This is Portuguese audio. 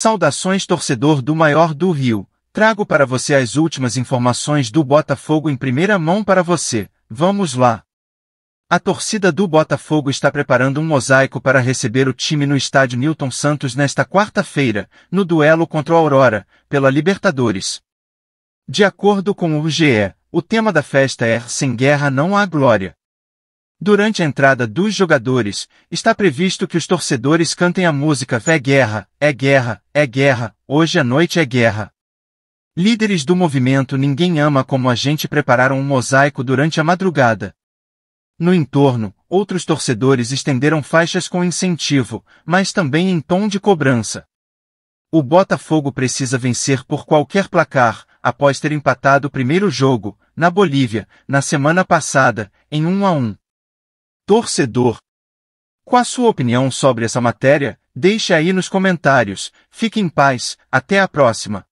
Saudações torcedor do maior do Rio. Trago para você as últimas informações do Botafogo em primeira mão para você. Vamos lá. A torcida do Botafogo está preparando um mosaico para receber o time no estádio Newton Santos nesta quarta-feira, no duelo contra a Aurora, pela Libertadores. De acordo com o GE, o tema da festa é Sem guerra não há glória. Durante a entrada dos jogadores, está previsto que os torcedores cantem a música É guerra, é guerra, é guerra, hoje à noite é guerra. Líderes do movimento Ninguém Ama como a gente prepararam um mosaico durante a madrugada. No entorno, outros torcedores estenderam faixas com incentivo, mas também em tom de cobrança. O Botafogo precisa vencer por qualquer placar, após ter empatado o primeiro jogo, na Bolívia, na semana passada, em 1 a 1 torcedor. Qual a sua opinião sobre essa matéria? Deixe aí nos comentários. Fique em paz. Até a próxima.